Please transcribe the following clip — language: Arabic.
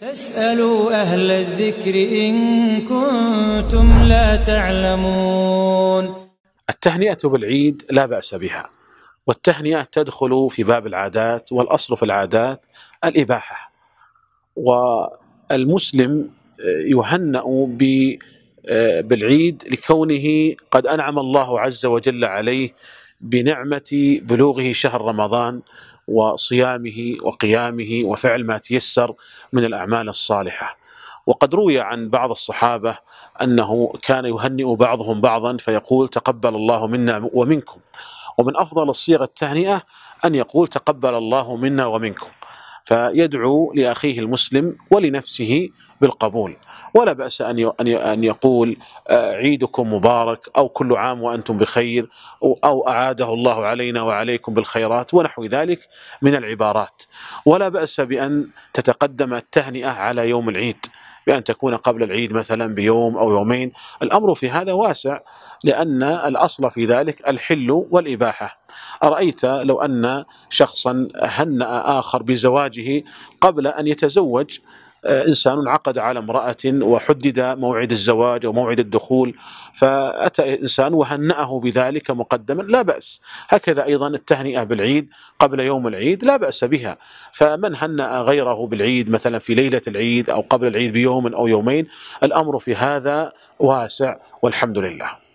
فاسألوا أهل الذكر إن كنتم لا تعلمون التهنئة بالعيد لا بأس بها والتهنئة تدخل في باب العادات والأصل في العادات الإباحة والمسلم يهنأ بالعيد لكونه قد أنعم الله عز وجل عليه بنعمة بلوغه شهر رمضان وصيامه وقيامه وفعل ما تيسر من الاعمال الصالحه. وقد روي عن بعض الصحابه انه كان يهنئ بعضهم بعضا فيقول تقبل الله منا ومنكم. ومن افضل الصيغ التهنئه ان يقول تقبل الله منا ومنكم. فيدعو لاخيه المسلم ولنفسه بالقبول. ولا بأس أن أن يقول آه، عيدكم مبارك أو كل عام وأنتم بخير أو أعاده الله علينا وعليكم بالخيرات ونحو ذلك من العبارات ولا بأس بأن تتقدم التهنئة على يوم العيد بأن تكون قبل العيد مثلا بيوم أو يومين الأمر في هذا واسع لأن الأصل في ذلك الحل والإباحة أرأيت لو أن شخصا هنأ آخر بزواجه قبل أن يتزوج إنسان عقد على امرأة وحدد موعد الزواج أو موعد الدخول فأتى إنسان وهنأه بذلك مقدما لا بأس هكذا أيضا التهنئة بالعيد قبل يوم العيد لا بأس بها فمن هنأ غيره بالعيد مثلا في ليلة العيد أو قبل العيد بيوم أو يومين الأمر في هذا واسع والحمد لله